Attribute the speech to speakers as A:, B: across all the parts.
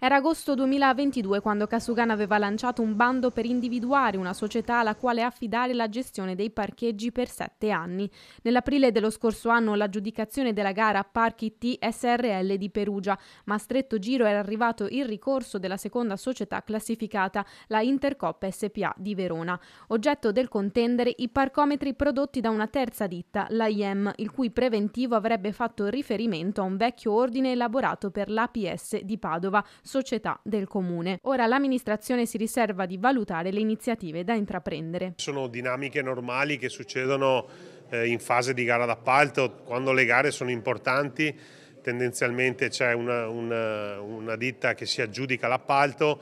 A: Era agosto 2022 quando Casugan aveva lanciato un bando per individuare una società alla quale affidare la gestione dei parcheggi per sette anni. Nell'aprile dello scorso anno l'aggiudicazione della gara Parchi T SRL di Perugia, ma a stretto giro era arrivato il ricorso della seconda società classificata, la Intercoppa SPA di Verona. Oggetto del contendere i parcometri prodotti da una terza ditta, la il cui preventivo avrebbe fatto riferimento a un vecchio ordine elaborato per l'APS di Padova società del comune. Ora l'amministrazione si riserva di valutare le iniziative da intraprendere.
B: Sono dinamiche normali che succedono eh, in fase di gara d'appalto, quando le gare sono importanti tendenzialmente c'è una, una, una ditta che si aggiudica l'appalto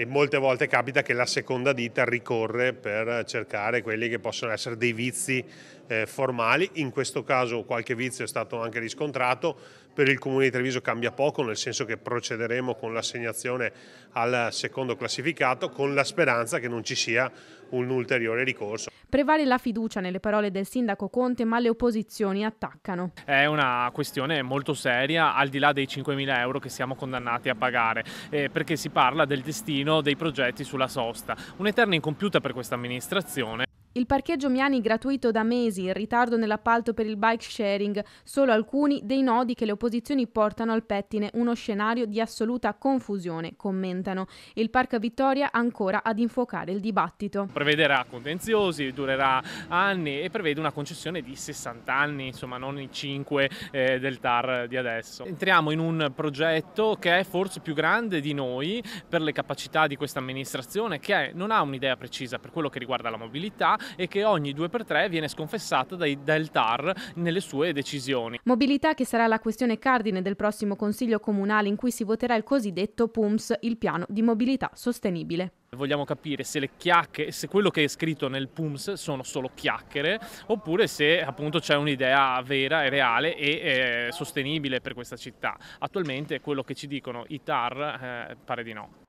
B: e molte volte capita che la seconda ditta ricorre per cercare quelli che possono essere dei vizi eh, formali, in questo caso qualche vizio è stato anche riscontrato, per il Comune di Treviso cambia poco, nel senso che procederemo con l'assegnazione al secondo classificato con la speranza che non ci sia un ulteriore ricorso.
A: Prevale la fiducia nelle parole del sindaco Conte, ma le opposizioni attaccano.
C: È una questione molto seria, al di là dei 5.000 euro che siamo condannati a pagare, eh, perché si parla del destino dei progetti sulla sosta. Un'eterna incompiuta per questa amministrazione
A: il parcheggio Miani gratuito da mesi, il ritardo nell'appalto per il bike sharing, solo alcuni dei nodi che le opposizioni portano al pettine uno scenario di assoluta confusione, commentano. Il Parco Vittoria ancora ad infuocare il dibattito.
C: Prevederà contenziosi, durerà anni e prevede una concessione di 60 anni, insomma non i 5 eh, del TAR di adesso. Entriamo in un progetto che è forse più grande di noi per le capacità di questa amministrazione che non ha un'idea precisa per quello che riguarda la mobilità, e che ogni 2x3 viene sconfessata dai, dal TAR nelle sue decisioni.
A: Mobilità che sarà la questione cardine del prossimo Consiglio Comunale in cui si voterà il cosiddetto PUMS, il piano di mobilità sostenibile.
C: Vogliamo capire se le chiacchiere, se quello che è scritto nel PUMS sono solo chiacchiere oppure se appunto c'è un'idea vera e reale e eh, sostenibile per questa città. Attualmente quello che ci dicono i TAR eh, pare di no.